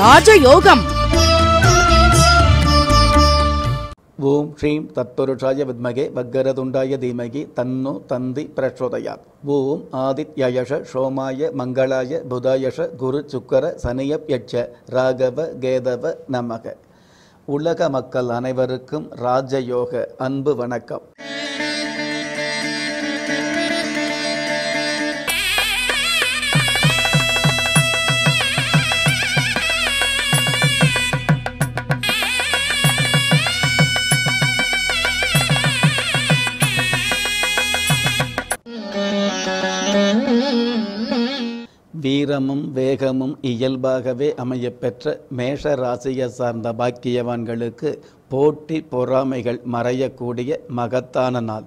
ராஜயோகம் ஓம் ஸ்ரீம் தத்புருஷாய வித்மகே வக்கரதுண்டாய தீமகி தன்னு தந்தி பிரச்சோதயா ஓம் ஆதித்யயஷ சோமாய மங்களாய புதாயஷ குரு சுக்கர சனியப் யட்ச ராகவ கேதவ நமக உலக மக்கள் அனைவருக்கும் ராஜயோக அன்பு வணக்கம் நேரமும் வேகமும் இயல்பாகவே அமையப்பெற்ற மேஷ ராசியை சார்ந்த பாக்கியவான்களுக்கு போட்டி பொறாமைகள் மறையக்கூடிய மகத்தான நாள்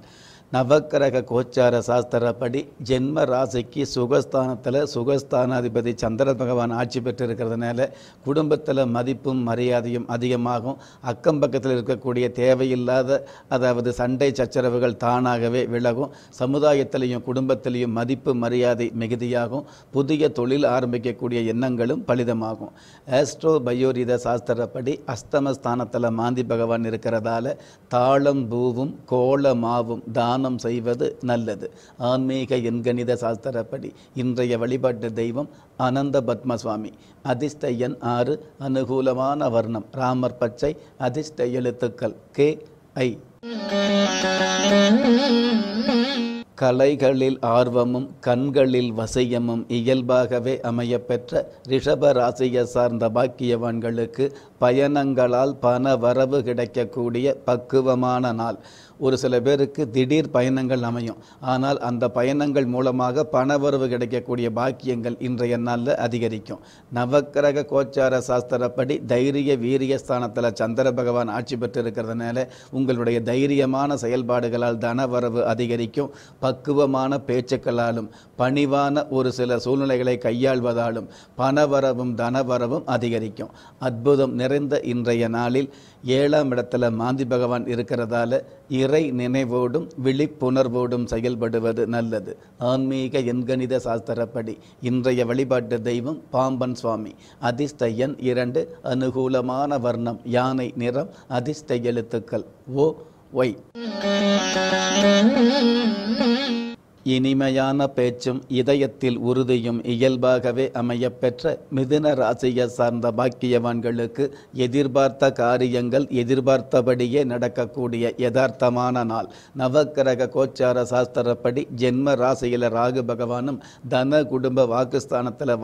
நவக்கிரக கோச்சார சாஸ்திரப்படி ஜென்ம ராசிக்கு சுகஸ்தானத்தில் சுகஸ்தானாதிபதி சந்திர பகவான் ஆட்சி பெற்றிருக்கிறதுனால குடும்பத்தில் மதிப்பும் மரியாதையும் அதிகமாகும் அக்கம் பக்கத்தில் இருக்கக்கூடிய தேவையில்லாத அதாவது சண்டை சச்சரவுகள் தானாகவே விலகும் சமுதாயத்திலையும் குடும்பத்திலையும் மதிப்பு மரியாதை மிகுதியாகும் புதிய தொழில் ஆரம்பிக்கக்கூடிய எண்ணங்களும் பலிதமாகும் ஆஸ்ட்ரோ பயோரித சாஸ்திரப்படி அஸ்தமஸ்தானத்தில் மாந்தி பகவான் இருக்கிறதால தாளம் பூவும் மாவும் தான் தானம் செய்வது நல்லது ஆன்மீக எண்கணித சாஸ்திரப்படி இன்றைய வழிபாட்டு தெய்வம் அனந்த பத்மசுவாமி அதிர்ஷ்ட எண் ஆறு அனுகூலமான வர்ணம் ராமர் பச்சை அதிர்ஷ்ட எழுத்துக்கள் கே ஐ கலைகளில் ஆர்வமும் கண்களில் வசையமும் இயல்பாகவே அமையப்பெற்ற ரிஷப ராசியை சார்ந்த பாக்கியவான்களுக்கு பயணங்களால் பண வரவு கிடைக்கக்கூடிய பக்குவமான நாள் ஒரு சில பேருக்கு திடீர் பயணங்கள் அமையும் ஆனால் அந்த பயணங்கள் மூலமாக பணவரவு கிடைக்கக்கூடிய பாக்கியங்கள் இன்றைய நாளில் அதிகரிக்கும் நவக்கிரக கோச்சார சாஸ்திரப்படி தைரிய வீரிய ஸ்தானத்தில் சந்திர பகவான் ஆட்சி பெற்றிருக்கிறதுனால உங்களுடைய தைரியமான செயல்பாடுகளால் தனவரவு அதிகரிக்கும் பக்குவமான பேச்சுக்களாலும் பணிவான ஒரு சில சூழ்நிலைகளை கையாள்வதாலும் பணவரவும் தனவரவும் அதிகரிக்கும் அற்புதம் நிறை நிறைந்த இன்றைய நாளில் ஏழாம் இடத்துல மாந்தி பகவான் இருக்கிறதால இறை நினைவோடும் விழிப்புணர்வோடும் செயல்படுவது நல்லது ஆன்மீக எண்கணித சாஸ்திரப்படி இன்றைய வழிபாட்டு தெய்வம் பாம்பன் சுவாமி அதிஷ்டையன் இரண்டு அனுகூலமான வர்ணம் யானை நிறம் அதிர்ஷ்ட எழுத்துக்கள் ஓ ஒய் இனிமையான பேச்சும் இதயத்தில் உறுதியும் இயல்பாகவே அமையப்பெற்ற மிதுன ராசியை சார்ந்த பாக்கியவான்களுக்கு எதிர்பார்த்த காரியங்கள் எதிர்பார்த்தபடியே நடக்கக்கூடிய யதார்த்தமான நாள் நவக்கிரக கோச்சார சாஸ்திரப்படி ஜென்ம ராசியில் ராகு பகவானும் தன குடும்ப வாக்குஸ்தானத்தில்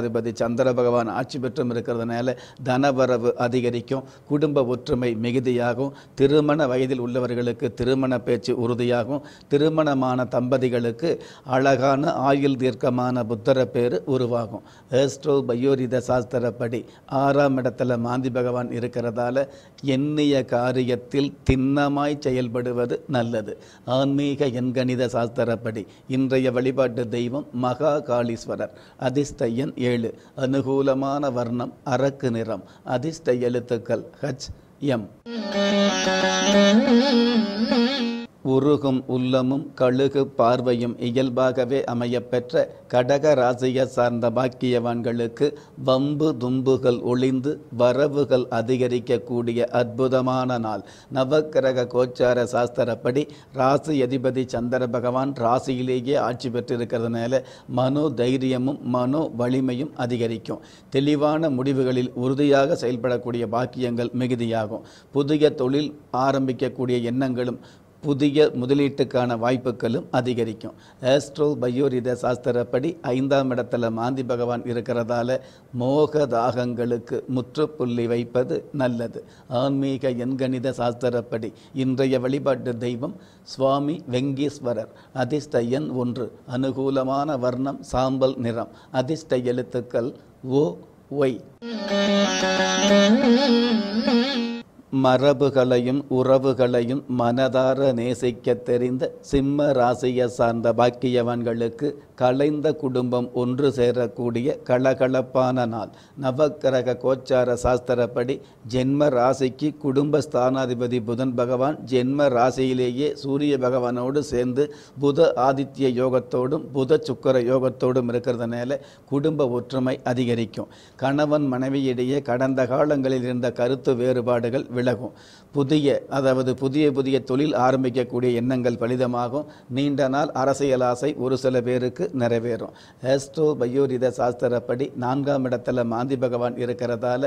அதிபதி சந்திர பகவான் ஆட்சி பெற்றும் இருக்கிறதுனால தனவரவு அதிகரிக்கும் குடும்ப ஒற்றுமை மிகுதியாகும் திருமண வயதில் உள்ளவர்களுக்கு திருமண பேச்சு உறுதியாகும் திருமணமான தம்பதி தம்பதிகளுக்கு அழகான ஆயுள் தீர்க்கமான புத்தர பேர் உருவாகும் ஏஸ்ட்ரோ பயோரித சாஸ்திரப்படி ஆறாம் இடத்துல மாந்தி பகவான் இருக்கிறதால எண்ணிய காரியத்தில் திண்ணமாய் செயல்படுவது நல்லது ஆன்மீக எண்கணித சாஸ்திரப்படி இன்றைய வழிபாட்டு தெய்வம் மகா காளீஸ்வரர் அதிர்ஷ்டயன் ஏழு அனுகூலமான வர்ணம் அரக்கு நிறம் அதிர்ஷ்ட எழுத்துக்கள் ஹச் எம் உருகும் உள்ளமும் கழுகு பார்வையும் இயல்பாகவே அமையப்பெற்ற கடக ராசிய சார்ந்த பாக்கியவான்களுக்கு வம்பு தும்புகள் ஒளிந்து வரவுகள் அதிகரிக்கக்கூடிய அற்புதமான நாள் நவக்கிரக கோச்சார சாஸ்திரப்படி ராசி அதிபதி சந்திர பகவான் ராசியிலேயே ஆட்சி பெற்றிருக்கிறதுனால மனோ தைரியமும் மனோ வலிமையும் அதிகரிக்கும் தெளிவான முடிவுகளில் உறுதியாக செயல்படக்கூடிய பாக்கியங்கள் மிகுதியாகும் புதிய தொழில் ஆரம்பிக்கக்கூடிய எண்ணங்களும் புதிய முதலீட்டுக்கான வாய்ப்புகளும் அதிகரிக்கும் ஆஸ்ட்ரோ பயோரித சாஸ்திரப்படி ஐந்தாம் இடத்துல மாந்தி பகவான் இருக்கிறதால மோக தாகங்களுக்கு முற்றுப்புள்ளி வைப்பது நல்லது ஆன்மீக எண்கணித சாஸ்திரப்படி இன்றைய வழிபாட்டு தெய்வம் சுவாமி வெங்கீஸ்வரர் அதிர்ஷ்ட எண் ஒன்று அனுகூலமான வர்ணம் சாம்பல் நிறம் அதிர்ஷ்ட எழுத்துக்கள் ஓ ஒய் மரபுகளையும் உறவுகளையும் மனதார நேசிக்க தெரிந்த சிம்ம ராசியை சார்ந்த பாக்கியவான்களுக்கு கலைந்த குடும்பம் ஒன்று சேரக்கூடிய கலகலப்பான நாள் நவக்கிரக கோச்சார சாஸ்திரப்படி ஜென்ம ராசிக்கு குடும்ப ஸ்தானாதிபதி புதன் பகவான் ஜென்ம ராசியிலேயே சூரிய பகவானோடு சேர்ந்து புத ஆதித்ய யோகத்தோடும் புத சுக்கர யோகத்தோடும் இருக்கிறதுனால குடும்ப ஒற்றுமை அதிகரிக்கும் கணவன் மனைவியிடையே கடந்த காலங்களில் இருந்த கருத்து வேறுபாடுகள் விலகும் புதிய அதாவது புதிய புதிய தொழில் ஆரம்பிக்கக்கூடிய எண்ணங்கள் பலிதமாகும் நீண்ட நாள் அரசியல் ஆசை ஒரு சில பேருக்கு நிறைவேறும் ஹெஸ்டோ பயோரித சாஸ்திரப்படி நான்காம் இடத்துல மாந்தி பகவான் இருக்கிறதால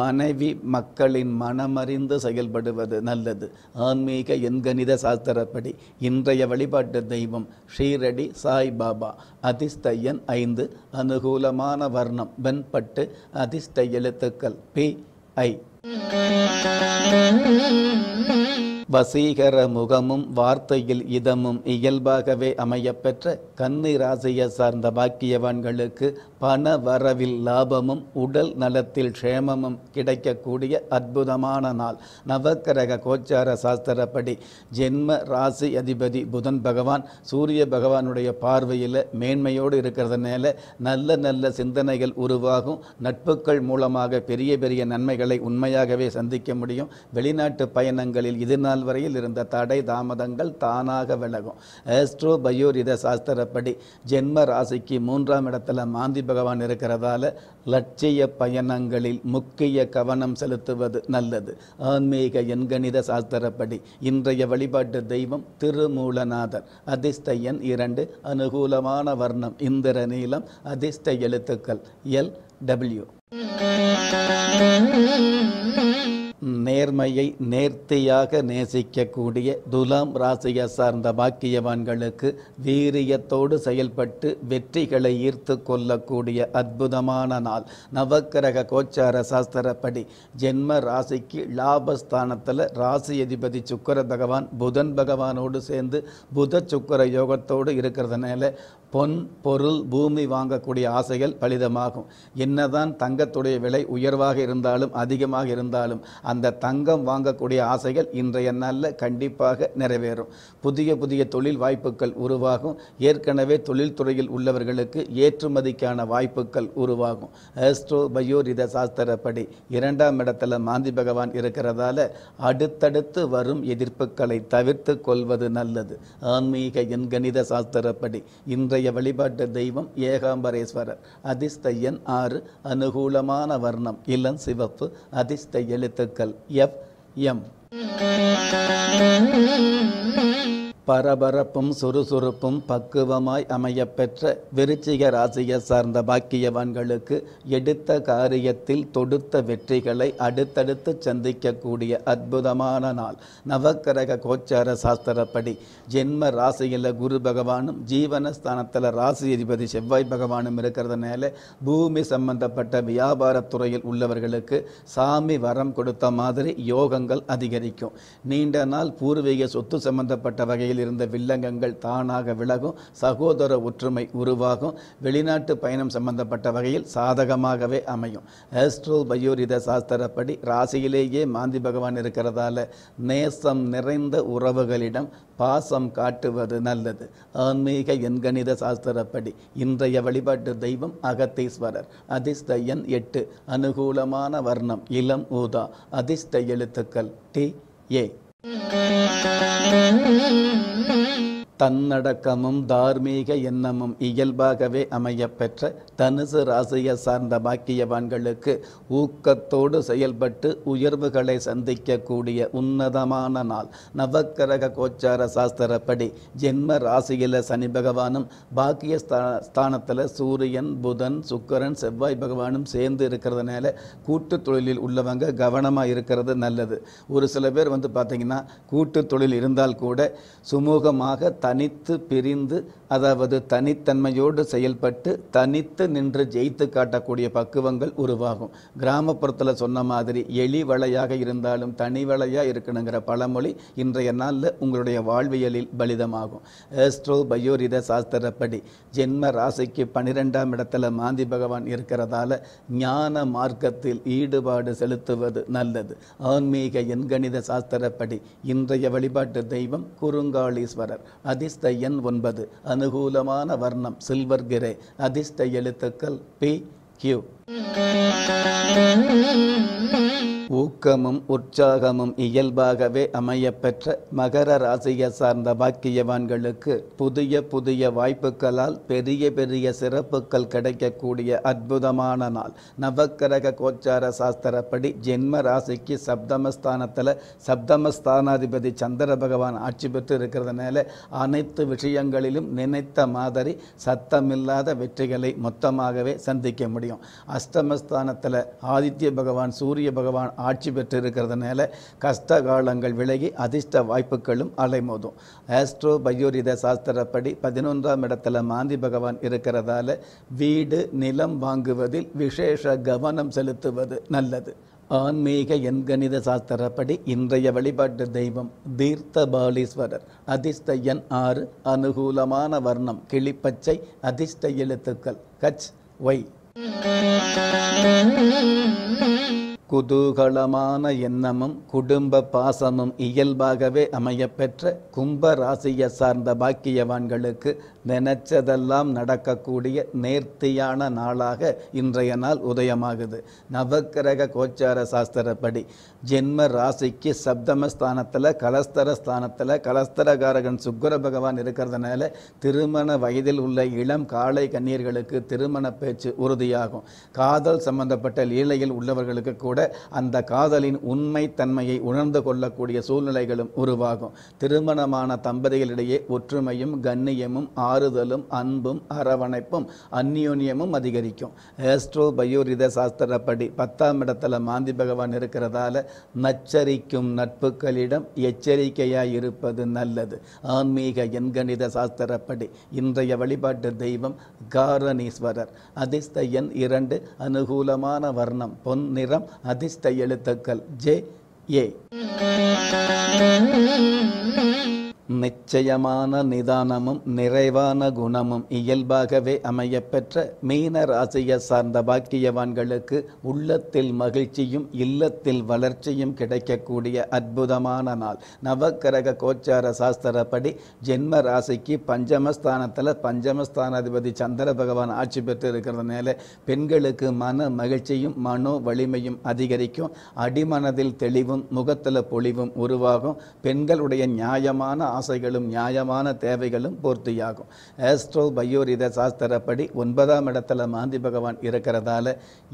மனைவி மக்களின் மனமறிந்து செயல்படுவது நல்லது ஆன்மீக எண்கணித சாஸ்திரப்படி இன்றைய வழிபாட்டு தெய்வம் சாய் சாய்பாபா அதிஸ்தையன் ஐந்து அனுகூலமான வர்ணம் வெண்பட்டு அதிர்ஷ்ட எழுத்துக்கள் பி ஐ வசீகர முகமும் வார்த்தையில் இதமும் இயல்பாகவே அமையப்பெற்ற கன்னி ராசியை சார்ந்த பாக்கியவான்களுக்கு பண வரவில் லாபமும் உடல் நலத்தில் க்ஷேமமும் கிடைக்கக்கூடிய அற்புதமான நாள் நவக்கிரக கோச்சார சாஸ்திரப்படி ஜென்ம ராசி அதிபதி புதன் பகவான் சூரிய பகவானுடைய பார்வையில் மேன்மையோடு இருக்கிறதுனால நல்ல நல்ல சிந்தனைகள் உருவாகும் நட்புகள் மூலமாக பெரிய பெரிய நன்மைகளை உண்மையாகவே சந்திக்க முடியும் வெளிநாட்டு பயணங்களில் இது நாள் வரையில் இருந்த தடை தாமதங்கள் தானாக விலகும் ஆஸ்ட்ரோ பயோரித சாஸ்திரப்படி ஜென்ம ராசிக்கு மூன்றாம் இடத்துல மாந்தி பகவான் இருக்கிறதால லட்சிய பயணங்களில் முக்கிய கவனம் செலுத்துவது நல்லது ஆன்மீக எண்கணித சாஸ்திரப்படி இன்றைய வழிபாட்டு தெய்வம் திருமூலநாதர் அதிர்ஷ்ட எண் இரண்டு அனுகூலமான வர்ணம் இந்திர நீளம் அதிர்ஷ்ட எழுத்துக்கள் எல் டபிள்யூ நேர்மையை நேர்த்தியாக நேசிக்கக்கூடிய துலாம் ராசியை சார்ந்த பாக்கியவான்களுக்கு வீரியத்தோடு செயல்பட்டு வெற்றிகளை ஈர்த்து கொள்ளக்கூடிய அற்புதமான நாள் நவக்கிரக கோச்சார சாஸ்திரப்படி ஜென்ம ராசிக்கு லாபஸ்தானத்தில் ராசி அதிபதி சுக்கர பகவான் புதன் பகவானோடு சேர்ந்து புத சுக்கர யோகத்தோடு இருக்கிறதுனால பொன் பொருள் பூமி வாங்கக்கூடிய ஆசைகள் பலிதமாகும் என்னதான் தங்கத்துடைய விலை உயர்வாக இருந்தாலும் அதிகமாக இருந்தாலும் அந்த தங்கம் வாங்கக்கூடிய ஆசைகள் இன்றைய நாளில் கண்டிப்பாக நிறைவேறும் புதிய புதிய தொழில் வாய்ப்புகள் உருவாகும் ஏற்கனவே தொழில்துறையில் உள்ளவர்களுக்கு ஏற்றுமதிக்கான வாய்ப்புகள் உருவாகும் ஆஸ்ட்ரோ பயோரித சாஸ்திரப்படி இரண்டாம் இடத்துல மாந்தி பகவான் இருக்கிறதால அடுத்தடுத்து வரும் எதிர்ப்புகளை தவிர்த்து கொள்வது நல்லது ஆன்மீக எண்கணித சாஸ்திரப்படி இன்றைய நம்முடைய வழிபாட்டு தெய்வம் ஏகாம்பரேஸ்வரர் அதிஸ்தையன் ஆறு அனுகூலமான வர்ணம் இளம் சிவப்பு அதிஸ்த எழுத்துக்கள் எஃப் எம் பரபரப்பும் சுறுசுறுப்பும் பக்குவமாய் அமையப்பெற்ற விருச்சிக ராசியை சார்ந்த பாக்கியவான்களுக்கு எடுத்த காரியத்தில் தொடுத்த வெற்றிகளை அடுத்தடுத்து சந்திக்கக்கூடிய அற்புதமான நாள் நவக்கிரக கோச்சார சாஸ்திரப்படி ஜென்ம ராசியில் குரு பகவானும் ஜீவனஸ்தானத்தில் ராசி அதிபதி செவ்வாய் பகவானும் இருக்கிறதுனால பூமி சம்பந்தப்பட்ட வியாபாரத்துறையில் உள்ளவர்களுக்கு சாமி வரம் கொடுத்த மாதிரி யோகங்கள் அதிகரிக்கும் நீண்ட நாள் பூர்வீக சொத்து சம்பந்தப்பட்ட வகையில் வாழ்க்கையில் இருந்த வில்லங்கங்கள் தானாக விலகும் சகோதர ஒற்றுமை உருவாகும் வெளிநாட்டு பயணம் சம்பந்தப்பட்ட வகையில் சாதகமாகவே அமையும் ஆஸ்ட்ரோ பயோரித சாஸ்திரப்படி ராசியிலேயே மாந்தி பகவான் இருக்கிறதால நேசம் நிறைந்த உறவுகளிடம் பாசம் காட்டுவது நல்லது ஆன்மீக எண்கணித சாஸ்திரப்படி இன்றைய வழிபாட்டு தெய்வம் அகத்தீஸ்வரர் அதிர்ஷ்ட எண் எட்டு அனுகூலமான வர்ணம் இளம் ஊதா அதிர்ஷ்ட எழுத்துக்கள் டி ஏ Mm-hmm. தன்னடக்கமும் தார்மீக எண்ணமும் இயல்பாகவே அமையப்பெற்ற தனுசு ராசியை சார்ந்த பாக்கியவான்களுக்கு ஊக்கத்தோடு செயல்பட்டு உயர்வுகளை சந்திக்கக்கூடிய உன்னதமான நாள் நவக்கரக கோச்சார சாஸ்திரப்படி ஜென்ம ராசியில் சனி பகவானும் பாக்கிய ஸ்தானத்தில் சூரியன் புதன் சுக்கரன் செவ்வாய் பகவானும் சேர்ந்து இருக்கிறதுனால கூட்டு தொழிலில் உள்ளவங்க கவனமாக இருக்கிறது நல்லது ஒரு சில பேர் வந்து பார்த்திங்கன்னா கூட்டு தொழில் இருந்தால் கூட சுமூகமாக தனித்து பிரிந்து அதாவது தனித்தன்மையோடு செயல்பட்டு தனித்து நின்று ஜெயித்து காட்டக்கூடிய பக்குவங்கள் உருவாகும் கிராமப்புறத்தில் சொன்ன மாதிரி எலி வலையாக இருந்தாலும் தனி வலையாக இருக்கணுங்கிற பழமொழி இன்றைய நாளில் உங்களுடைய வாழ்வியலில் பலிதமாகும் ஏஸ்ட்ரோ பயோரித சாஸ்திரப்படி ஜென்ம ராசிக்கு பன்னிரெண்டாம் இடத்துல மாந்தி பகவான் இருக்கிறதால ஞான மார்க்கத்தில் ஈடுபாடு செலுத்துவது நல்லது ஆன்மீக எண்கணித சாஸ்திரப்படி இன்றைய வழிபாட்டு தெய்வம் குறுங்காலீஸ்வரர் அதிர்ஷ்ட எண் ஒன்பது அனுகூலமான வர்ணம் சில்வர் கிரே அதிர்ஷ்ட எழுத்துக்கள் பி கியூ ஊக்கமும் உற்சாகமும் இயல்பாகவே அமையப்பெற்ற மகர ராசியை சார்ந்த பாக்கியவான்களுக்கு புதிய புதிய வாய்ப்புகளால் பெரிய பெரிய சிறப்புகள் கிடைக்கக்கூடிய அற்புதமான நாள் நவக்கரக கோச்சார சாஸ்திரப்படி ஜென்ம ராசிக்கு சப்தமஸ்தானத்தில் சப்தமஸ்தானாதிபதி சந்திர பகவான் ஆட்சி பெற்று இருக்கிறதுனால அனைத்து விஷயங்களிலும் நினைத்த மாதிரி சத்தமில்லாத வெற்றிகளை மொத்தமாகவே சந்திக்க முடியும் அஸ்தமஸ்தானத்தில் ஆதித்ய பகவான் சூரிய பகவான் ஆட்சி பெற்று இருக்கிறதுனால கஷ்ட காலங்கள் விலகி அதிர்ஷ்ட வாய்ப்புகளும் அலைமோதும் ஆஸ்ட்ரோ பயோரித சாஸ்திரப்படி பதினொன்றாம் இடத்துல மாந்தி பகவான் இருக்கிறதால வீடு நிலம் வாங்குவதில் விசேஷ கவனம் செலுத்துவது நல்லது ஆன்மீக எண்கணித சாஸ்திரப்படி இன்றைய வழிபாட்டு தெய்வம் தீர்த்த பாலீஸ்வரர் அதிர்ஷ்ட எண் ஆறு அனுகூலமான வர்ணம் கிளிப்பச்சை அதிர்ஷ்ட எழுத்துக்கள் கச் ஒய் குதூகலமான எண்ணமும் குடும்ப பாசமும் இயல்பாகவே அமையப்பெற்ற கும்ப ராசியை சார்ந்த பாக்கியவான்களுக்கு நினைச்சதெல்லாம் நடக்கக்கூடிய நேர்த்தியான நாளாக இன்றைய நாள் உதயமாகுது நவக்கிரக கோச்சார சாஸ்திரப்படி ஜென்ம ராசிக்கு சப்தமஸ்தானத்தில் கலஸ்தர ஸ்தானத்தில் கலஸ்தரகாரகன் சுக்கர பகவான் இருக்கிறதுனால திருமண வயதில் உள்ள இளம் காளை கண்ணீர்களுக்கு திருமண பேச்சு உறுதியாகும் காதல் சம்பந்தப்பட்ட லீலையில் உள்ளவர்களுக்கு கூட அந்த காதலின் உண்மை தன்மையை உணர்ந்து கொள்ளக்கூடிய சூழ்நிலைகளும் உருவாகும் திருமணமான தம்பதிகளிடையே ஒற்றுமையும் கண்ணியமும் ஆர் ஆறுதலும் அன்பும் அரவணைப்பும் அந்யோன்யமும் அதிகரிக்கும் ஏஸ்ட்ரோ பயோரித சாஸ்திரப்படி பத்தாம் இடத்துல மாந்தி பகவான் இருக்கிறதால நச்சரிக்கும் நட்புகளிடம் எச்சரிக்கையாய் இருப்பது நல்லது ஆன்மீக எண்கணித சாஸ்திரப்படி இன்றைய வழிபாட்டு தெய்வம் காரணீஸ்வரர் அதிர்ஷ்ட எண் இரண்டு அனுகூலமான வர்ணம் பொன் நிறம் அதிர்ஷ்ட எழுத்துக்கள் ஜே ஏ நிச்சயமான நிதானமும் நிறைவான குணமும் இயல்பாகவே அமையப்பெற்ற மீன ராசியை சார்ந்த பாக்கியவான்களுக்கு உள்ளத்தில் மகிழ்ச்சியும் இல்லத்தில் வளர்ச்சியும் கிடைக்கக்கூடிய அற்புதமான நாள் நவக்கிரக கோச்சார சாஸ்திரப்படி ஜென்ம ராசிக்கு பஞ்சமஸ்தானத்தில் பஞ்சமஸ்தானாதிபதி சந்திர பகவான் ஆட்சி பெற்று இருக்கிறதுனால பெண்களுக்கு மன மகிழ்ச்சியும் மனோ வலிமையும் அதிகரிக்கும் அடிமனதில் தெளிவும் முகத்தில் பொழிவும் உருவாகும் பெண்களுடைய நியாயமான ஆசைகளும் நியாயமான தேவைகளும் பூர்த்தியாகும் ஆஸ்ட்ரோ பயோரித சாஸ்திரப்படி ஒன்பதாம் இடத்துல மாந்தி பகவான் இருக்கிறதால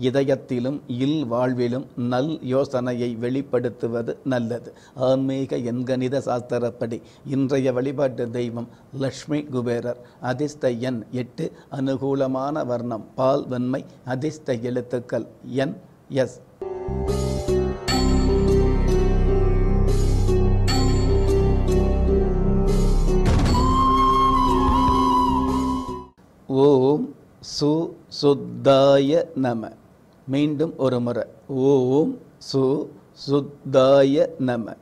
இதயத்திலும் இல் வாழ்விலும் நல் யோசனையை வெளிப்படுத்துவது நல்லது ஆன்மீக எண்கணித சாஸ்திரப்படி இன்றைய வழிபாட்டு தெய்வம் லக்ஷ்மி குபேரர் அதிர்ஷ்ட எண் எட்டு அனுகூலமான வர்ணம் பால் வன்மை அதிர்ஷ்ட எழுத்துக்கள் என் எஸ் சு சுத்தாய நம மீண்டும் ஒரு முறை ஓம் சு சுத்தாய நம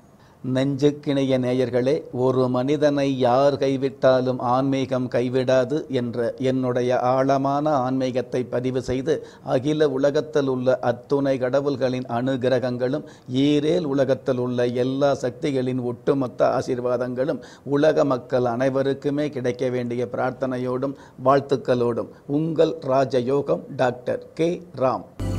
நெஞ்சுக்கிணைய நேயர்களே ஒரு மனிதனை யார் கைவிட்டாலும் ஆன்மீகம் கைவிடாது என்ற என்னுடைய ஆழமான ஆன்மீகத்தை பதிவு செய்து அகில உலகத்தில் உள்ள அத்துணை கடவுள்களின் அனுகிரகங்களும் ஈரேல் உலகத்தில் உள்ள எல்லா சக்திகளின் ஒட்டுமொத்த ஆசீர்வாதங்களும் உலக மக்கள் அனைவருக்குமே கிடைக்க வேண்டிய பிரார்த்தனையோடும் வாழ்த்துக்களோடும் உங்கள் ராஜயோகம் டாக்டர் கே ராம்